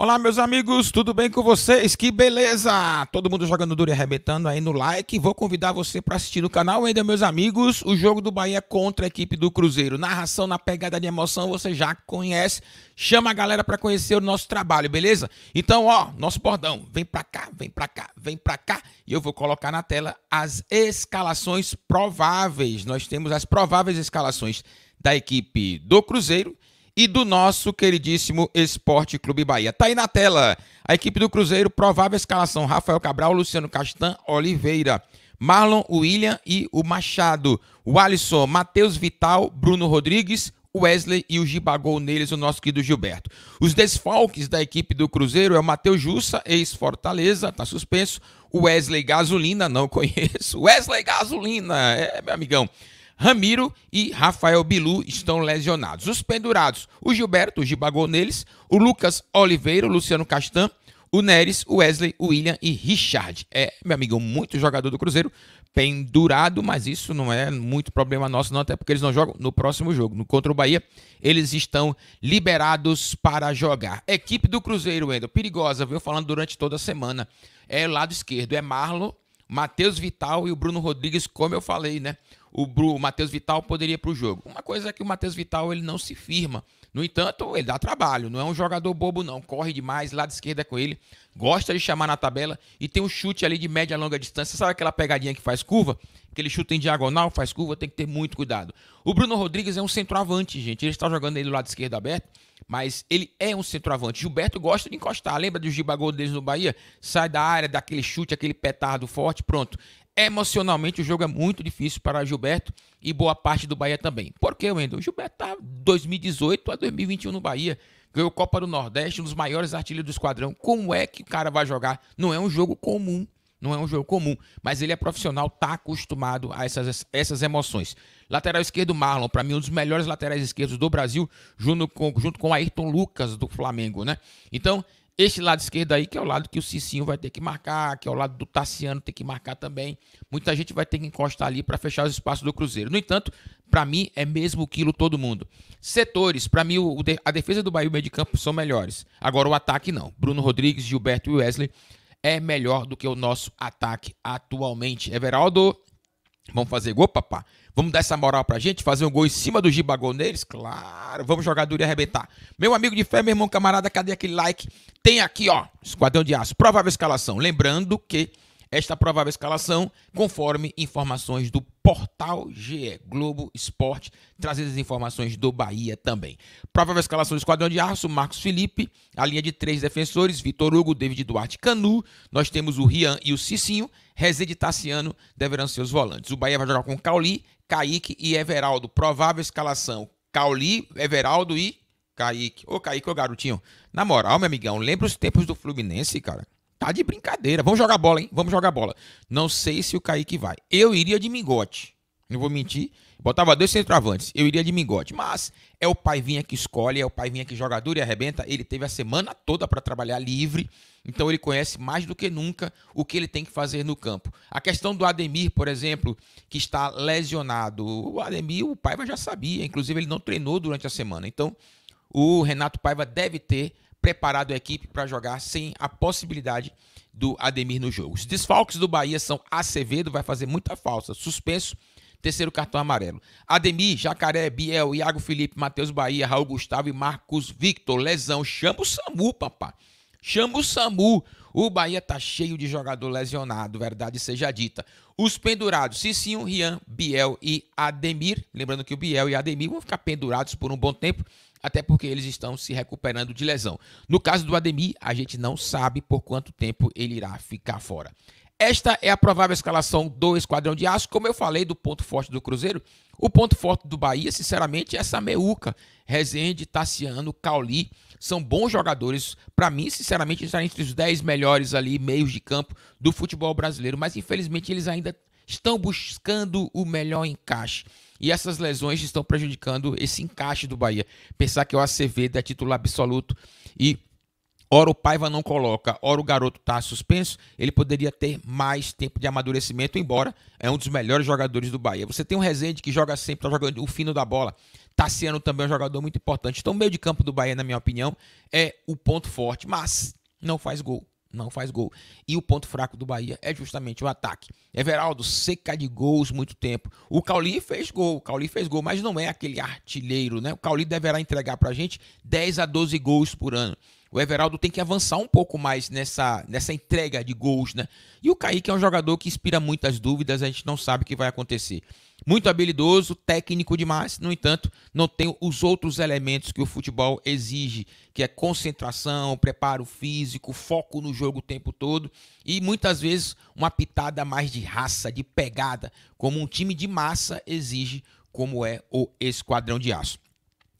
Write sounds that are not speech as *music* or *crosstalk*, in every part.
Olá, meus amigos, tudo bem com vocês? Que beleza! Todo mundo jogando duro e arrebentando aí no like. Vou convidar você para assistir no canal ainda, meus amigos, o jogo do Bahia contra a equipe do Cruzeiro. Narração na pegada de emoção, você já conhece. Chama a galera para conhecer o nosso trabalho, beleza? Então, ó, nosso bordão, vem para cá, vem para cá, vem para cá. E eu vou colocar na tela as escalações prováveis. Nós temos as prováveis escalações da equipe do Cruzeiro e do nosso queridíssimo Esporte Clube Bahia. Tá aí na tela a equipe do Cruzeiro, provável escalação: Rafael Cabral, Luciano Castan, Oliveira, Marlon, William e o Machado, o Alisson, Matheus Vital, Bruno Rodrigues, Wesley e o Gibagol neles, o nosso querido Gilberto. Os desfalques da equipe do Cruzeiro é o Matheus Jussa, ex-Fortaleza, tá suspenso. Wesley Gasolina, não *laughs* conheço. Wesley Gasolina, é, meu amigão. Ramiro e Rafael Bilu estão lesionados. Os pendurados, o Gilberto, o Gibagol neles, o Lucas Oliveira, o Luciano Castan, o Neres, o Wesley, o William e Richard. É, meu amigo, muito jogador do Cruzeiro pendurado, mas isso não é muito problema nosso não, até porque eles não jogam no próximo jogo, no contra o Bahia, eles estão liberados para jogar. Equipe do Cruzeiro, Endo, perigosa, viu, falando durante toda a semana. É lado esquerdo, é Marlon, Matheus Vital e o Bruno Rodrigues, como eu falei, né? o, o Matheus Vital poderia para o jogo. Uma coisa é que o Matheus Vital ele não se firma. No entanto, ele dá trabalho, não é um jogador bobo, não. Corre demais, lado esquerda é com ele, gosta de chamar na tabela e tem um chute ali de média a longa distância. Sabe aquela pegadinha que faz curva? que ele chuta em diagonal, faz curva, tem que ter muito cuidado. O Bruno Rodrigues é um centroavante, gente. Ele está jogando aí do lado esquerdo aberto, mas ele é um centroavante. Gilberto gosta de encostar. Lembra do Gibagol deles no Bahia? Sai da área, dá aquele chute, aquele petardo forte, pronto. Emocionalmente o jogo é muito difícil para Gilberto e boa parte do Bahia também. Por quê, Wendel? Gilberto tá 2018 a 2021 no Bahia ganhou Copa do Nordeste, um dos maiores artilheiros do esquadrão. Como é que o cara vai jogar? Não é um jogo comum não é um jogo comum, mas ele é profissional, tá acostumado a essas, essas emoções. Lateral esquerdo, Marlon, para mim, um dos melhores laterais esquerdos do Brasil, junto com, junto com Ayrton Lucas do Flamengo, né? Então, este lado esquerdo aí, que é o lado que o Cicinho vai ter que marcar, que é o lado do Tassiano tem que marcar também. Muita gente vai ter que encostar ali para fechar os espaços do Cruzeiro. No entanto, para mim é mesmo quilo todo mundo. Setores, para mim a defesa do Bahia e o meio de campo são melhores. Agora o ataque não. Bruno Rodrigues, Gilberto e Wesley é melhor do que o nosso ataque atualmente. Everaldo, vamos fazer gol, papá? Vamos dar essa moral pra gente? Fazer um gol em cima do gol neles? Claro, vamos jogar duro e arrebentar. Meu amigo de fé, meu irmão camarada, cadê aquele like? Tem aqui, ó, Esquadrão de Aço, provável escalação. Lembrando que esta provável escalação, conforme informações do portal GE Globo Esporte, trazidas informações do Bahia também. Provável escalação do Esquadrão de Aço, Marcos Felipe, a linha de três defensores, Vitor Hugo, David Duarte Canu, nós temos o Rian e o Cicinho, Rezende Tassiano deverão ser os volantes. O Bahia vai jogar com Cauli, Kaique e Everaldo. Provável escalação, Cauli, Everaldo e Kaique. Ô, Kaique, ô garotinho, na moral, meu amigão, lembra os tempos do Fluminense, cara? Tá de brincadeira. Vamos jogar bola, hein? Vamos jogar bola. Não sei se o Kaique vai. Eu iria de mingote. Não vou mentir. Botava dois centroavantes. Eu iria de mingote. Mas é o Paivinha que escolhe, é o Paivinha que joga duro e arrebenta. Ele teve a semana toda para trabalhar livre. Então ele conhece mais do que nunca o que ele tem que fazer no campo. A questão do Ademir, por exemplo, que está lesionado. O Ademir, o Paiva já sabia. Inclusive, ele não treinou durante a semana. Então, o Renato Paiva deve ter preparado a equipe para jogar sem a possibilidade do Ademir no jogo. Os desfalques do Bahia são Acevedo, vai fazer muita falta, suspenso, terceiro cartão amarelo. Ademir, Jacaré, Biel, Iago Felipe, Matheus Bahia, Raul Gustavo e Marcos Victor, lesão. Chama o SAMU, papá. Chama o SAMU. O Bahia tá cheio de jogador lesionado, verdade seja dita. Os pendurados, Cicinho, Rian, Biel e Ademir. Lembrando que o Biel e Ademir vão ficar pendurados por um bom tempo até porque eles estão se recuperando de lesão. No caso do Ademir, a gente não sabe por quanto tempo ele irá ficar fora. Esta é a provável escalação do Esquadrão de Aço. Como eu falei do ponto forte do Cruzeiro, o ponto forte do Bahia, sinceramente, é essa meuca. Rezende, Tassiano, Cauli, são bons jogadores. Para mim, sinceramente, estão entre os 10 melhores ali, meios de campo do futebol brasileiro. Mas, infelizmente, eles ainda estão buscando o melhor encaixe. E essas lesões estão prejudicando esse encaixe do Bahia. Pensar que o Acevedo é titular absoluto e Ora o Paiva não coloca, ora o garoto está suspenso, ele poderia ter mais tempo de amadurecimento, embora é um dos melhores jogadores do Bahia. Você tem um Rezende que joga sempre, está jogando o fino da bola. Tassiano também é um jogador muito importante. Então, o meio de campo do Bahia, na minha opinião, é o ponto forte, mas não faz gol não faz gol. E o ponto fraco do Bahia é justamente o ataque. Everaldo seca de gols muito tempo. O Cauli fez gol, o Cauli fez gol, mas não é aquele artilheiro, né? O Cauli deverá entregar para a gente 10 a 12 gols por ano. O Everaldo tem que avançar um pouco mais nessa, nessa entrega de gols, né? E o Kaique é um jogador que inspira muitas dúvidas, a gente não sabe o que vai acontecer. Muito habilidoso, técnico demais, no entanto, não tem os outros elementos que o futebol exige, que é concentração, preparo físico, foco no jogo o tempo todo e muitas vezes uma pitada mais de raça, de pegada, como um time de massa exige, como é o Esquadrão de Aço.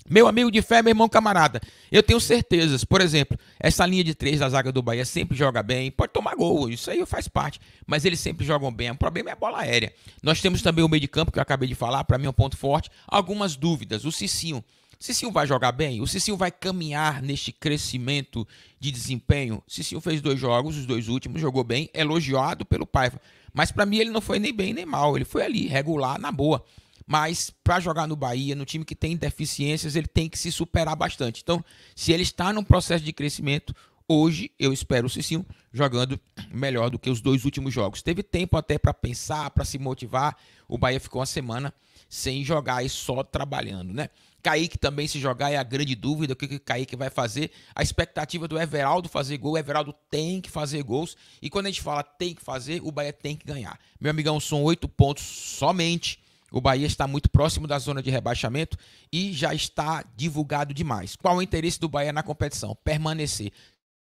Meu amigo de fé, meu irmão camarada, eu tenho certezas, por exemplo, essa linha de três da zaga do Bahia sempre joga bem, pode tomar gol, isso aí faz parte, mas eles sempre jogam bem, o problema é a bola aérea. Nós temos também o meio de campo, que eu acabei de falar, para mim é um ponto forte, algumas dúvidas, o Cicinho, Cicinho vai jogar bem? O Cicinho vai caminhar neste crescimento de desempenho? Cicinho fez dois jogos, os dois últimos, jogou bem, elogiado pelo Paiva. Mas para mim ele não foi nem bem nem mal, ele foi ali, regular, na boa mas para jogar no Bahia, no time que tem deficiências, ele tem que se superar bastante. Então, se ele está num processo de crescimento, hoje eu espero o Cicinho jogando melhor do que os dois últimos jogos. Teve tempo até para pensar, para se motivar. O Bahia ficou uma semana sem jogar e só trabalhando, né? Kaique também se jogar é a grande dúvida, o que o Kaique vai fazer. A expectativa do Everaldo fazer gol, o Everaldo tem que fazer gols. E quando a gente fala tem que fazer, o Bahia tem que ganhar. Meu amigão, são oito pontos somente o Bahia está muito próximo da zona de rebaixamento e já está divulgado demais. Qual o interesse do Bahia na competição? Permanecer.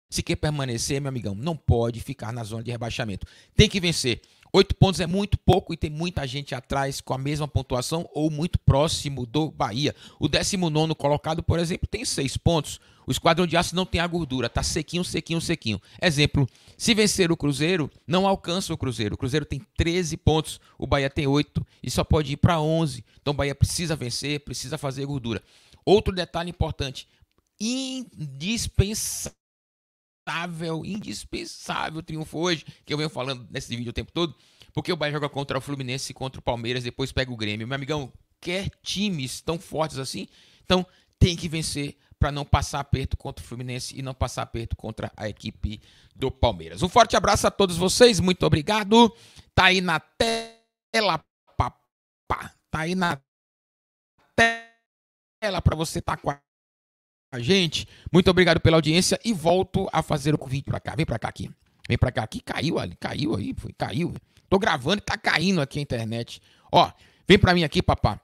Se quer permanecer, meu amigão, não pode ficar na zona de rebaixamento. Tem que vencer. Oito pontos é muito pouco e tem muita gente atrás com a mesma pontuação ou muito próximo do Bahia. O 19 colocado, por exemplo, tem seis pontos. O Esquadrão de Aço não tem a gordura, tá sequinho, sequinho, sequinho. Exemplo, se vencer o Cruzeiro, não alcança o Cruzeiro. O Cruzeiro tem 13 pontos, o Bahia tem 8 e só pode ir para 11. Então o Bahia precisa vencer, precisa fazer gordura. Outro detalhe importante, indispensável indispensável, triunfo hoje, que eu venho falando nesse vídeo o tempo todo, porque o Bahia joga contra o Fluminense, contra o Palmeiras, depois pega o Grêmio. Meu amigão, quer times tão fortes assim? Então tem que vencer para não passar aperto contra o Fluminense e não passar aperto contra a equipe do Palmeiras. Um forte abraço a todos vocês, muito obrigado. Tá aí na tela, papá. Tá aí na tela para você estar tá com a gente. Muito obrigado pela audiência e volto a fazer o convite para cá. Vem para cá aqui. Vem para cá aqui. Caiu ali, caiu aí, foi, caiu. Tô gravando e tá caindo aqui a internet. Ó, vem para mim aqui, papá.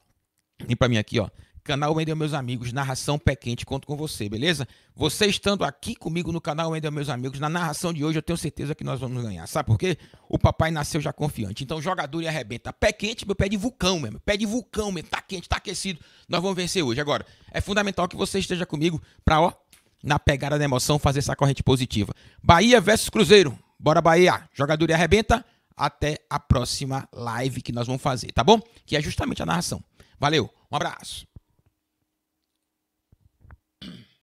Vem para mim aqui, ó. Canal Wendel Meus Amigos, narração pé quente, conto com você, beleza? Você estando aqui comigo no canal Wendel Meus Amigos, na narração de hoje eu tenho certeza que nós vamos ganhar. Sabe por quê? O papai nasceu já confiante. Então jogador e arrebenta. Pé quente, meu pé de vulcão mesmo. Pé de vulcão mesmo. Tá quente, tá aquecido. Nós vamos vencer hoje. Agora, é fundamental que você esteja comigo pra, ó, na pegada da emoção, fazer essa corrente positiva. Bahia versus Cruzeiro. Bora Bahia. Joga e arrebenta. Até a próxima live que nós vamos fazer, tá bom? Que é justamente a narração. Valeu, um abraço.